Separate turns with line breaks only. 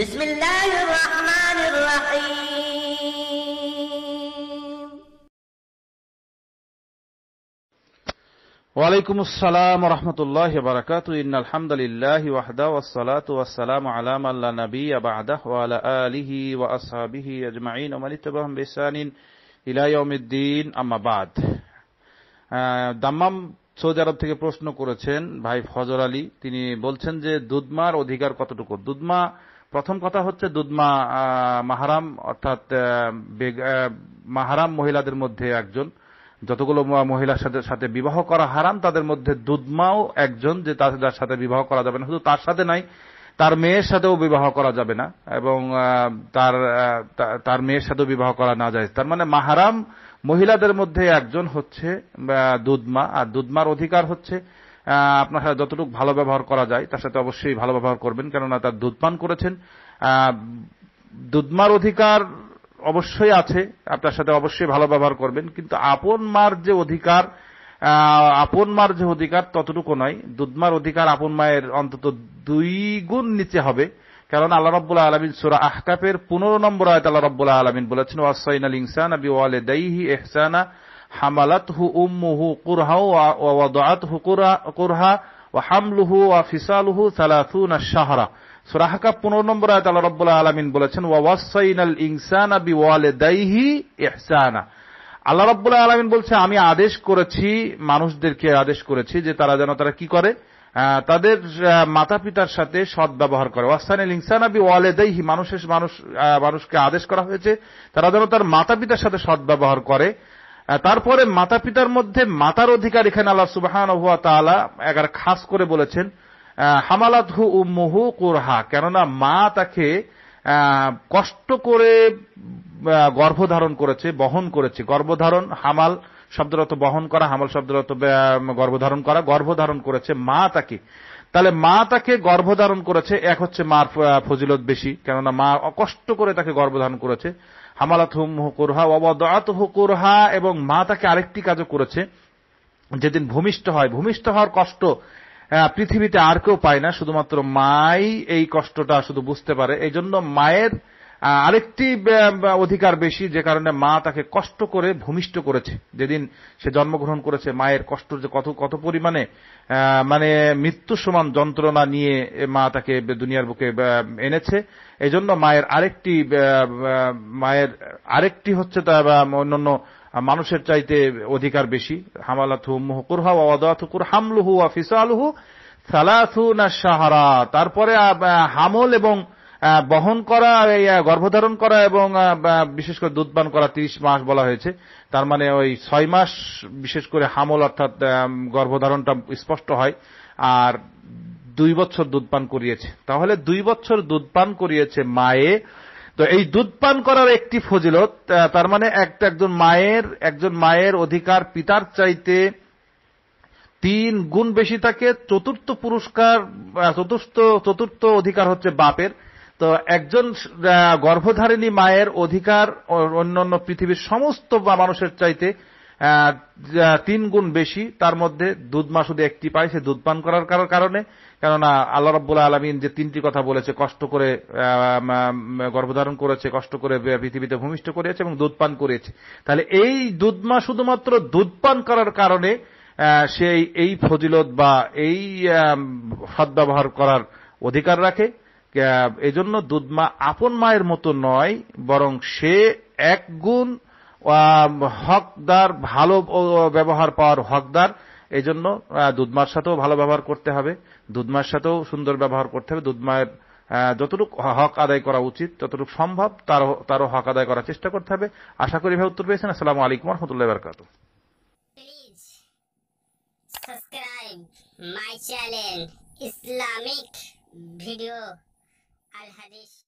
بسم الله الرحمن الرحيم وعليكم السلام ورحمة الله وبركاته إن الحمد لله وحده والصلاة والسلام على من لا نبي بعده وعلى آله وأصحابه أجمعين ومن اتبعهم بإحسان إلى يوم الدين أما بعد Dammam Saudi আরব থেকে প্রশ্ন করেছেন ভাই ফজর আলী তিনি বলছেন যে দুধমার অধিকার কতটুকু দুধমা প্রথম কথা হচ্ছে দুধমা মাহারাম অর্থাৎ মাহারাম মহিলাদের মধ্যে একজন যতগুলো মহিলার সাথে সাথে বিবাহ করা হারাম তাদের মধ্যে দুধমাও একজন যে তার সাথে বিবাহ করা যাবে না শুধু তার সাথে নাই তার মেয়ের সাথেও বিবাহ করা যাবে না এবং তার তার মেয়ের সাথেও বিবাহ করা না যায় তার মানে মাহারাম মহিলাদের মধ্যে একজন হচ্ছে দুধমা আর দুধমার অধিকার হচ্ছে আপনার সাথে যতটুকু ভালো ব্যবহার করা যায় তার সাথে অবশ্যই ভালো ব্যবহার করবেন কেননা তার দুধপান করেছেন দুধমার অধিকার অবশ্যই আছে আপনার সাথে অবশ্যই ভালো ব্যবহার করবেন কিন্তু আপন মার যে অধিকার আপন মার যে অধিকার ততটুকু নয় দুধমার অধিকার আপন মায়ের অন্তত দুই গুণ নিচে হবে কারণ আল্লাহ রব্বুল্লাহ আলমিন সুরা আহকাপের পনেরো নম্বর আয়ত আল্লাহ রব্বুল্লাহ আলমিন বলেছেন ওয়াসাইন আল ইনসান আবি ওয়ালে দাইহি এহসানা হামালাত হামালাতহু উম্মুহু কুরহা ওয়া ওয়াদাআতহু কুরহা ওয়া হামলুহু ওয়া ফিসালুহু 30 শাহরা সুরাহাকা হাকাব নম্বর আয়াত আল্লাহ রব্বুল্লাহ আলমিন বলেছেন ওয়া ওয়াসাইনাল ওয়ালে দাইহি ইহসানা আল্লাহ রব্বুল্লাহ আলমিন বলছে আমি আদেশ করেছি মানুষদেরকে আদেশ করেছি যে তারা যেন তারা কি করে তাদের মাতা পিতার সাথে সৎ ব্যবহার করে আবি ওয়ালে ওয়ালেদাইহি মানুষের মানুষ মানুষকে আদেশ করা হয়েছে তারা যেন তার মাতা পিতার সাথে সৎ ব্যবহার করে তারপরে মাতা পিতার মধ্যে মাতার অধিকার এখানে আল্লাহ সুবাহান হুয়া তালা এগার খাস করে বলেছেন হামালাত হু মহু কোরহা কেননা মা তাকে কষ্ট করে গর্ভধারণ করেছে বহন করেছে গর্ভধারণ হামাল শব্দরত বহন করা হামাল শব্দরত গর্ভধারণ করা গর্ভধারণ করেছে মা তাকে তাহলে মা তাকে গর্ভধারণ করেছে এক হচ্ছে মার ফজিলত বেশি কেননা মা অকষ্ট করে তাকে গর্ভধারণ করেছে হামালাত হুম হুকুরহা অবদাত হুকুরহা এবং মা তাকে আরেকটি কাজও করেছে যেদিন ভূমিষ্ঠ হয় ভূমিষ্ঠ হওয়ার কষ্ট পৃথিবীতে আর কেউ পায় না শুধুমাত্র মাই এই কষ্টটা শুধু বুঝতে পারে এই জন্য মায়ের আরেকটি অধিকার বেশি যে কারণে মা তাকে কষ্ট করে ভূমিষ্ঠ করেছে যেদিন সে জন্মগ্রহণ করেছে মায়ের কষ্ট যে কত কত পরিমাণে মানে মৃত্যু সমান যন্ত্রণা নিয়ে মা তাকে দুনিয়ার বুকে এনেছে এজন্য মায়ের আরেকটি মায়ের আরেকটি হচ্ছে তা অন্যান্য মানুষের চাইতে অধিকার বেশি হামালাথু মুহকুরহা থুকুর হামলুহু আলুহু সালাথু না সাহারা তারপরে হামল এবং বহন করা গর্ভধারণ করা এবং বিশেষ করে দুধপান করা তিরিশ মাস বলা হয়েছে তার মানে ওই ছয় মাস বিশেষ করে হামল অর্থাৎ গর্ভধারণটা স্পষ্ট হয় আর দুই বছর দুধ পান করিয়েছে তাহলে দুই বছর দুধ পান করিয়েছে মায়ে তো এই দুধ পান করার একটি ফজিলত তার মানে একটা একজন মায়ের একজন মায়ের অধিকার পিতার চাইতে তিন গুণ বেশি থাকে চতুর্থ পুরস্কার চতুর্থ চতুর্থ অধিকার হচ্ছে বাপের তো একজন গর্ভধারিণী মায়ের অধিকার অন্যান্য পৃথিবীর সমস্ত মানুষের চাইতে তিন গুণ বেশি তার মধ্যে দুধ মা শুধু একটি পায় সে দুধ পান করার কারণে কেননা আল্লাহ রব্বুল্লা আলমিন যে তিনটি কথা বলেছে কষ্ট করে গর্ভধারণ করেছে কষ্ট করে পৃথিবীতে ভূমিষ্ঠ করেছে এবং দুধ পান করেছে তাহলে এই দুধ মা শুধুমাত্র দুধ পান করার কারণে সেই এই ফজিলত বা এই সদ্ব্যবহার করার অধিকার রাখে এজন্য দুধমা আপন মায়ের মতো নয় বরং সে এক গুণ হকদার ভালো ব্যবহার পাওয়ার হকদার এজন্য দুধমার সাথেও ভালো ব্যবহার করতে হবে দুধমার সাথেও সুন্দর ব্যবহার করতে হবে দুধমায়ের যতটুকু হক আদায় করা উচিত ততটুকু সম্ভব তারও তারও হক আদায় করার চেষ্টা করতে হবে আশা করি ভাই উত্তর পেয়েছেন আসসালাম আলাইকুম রহমতুল্লাহ বারকাত ইসলামিক ভিডিও al hadith.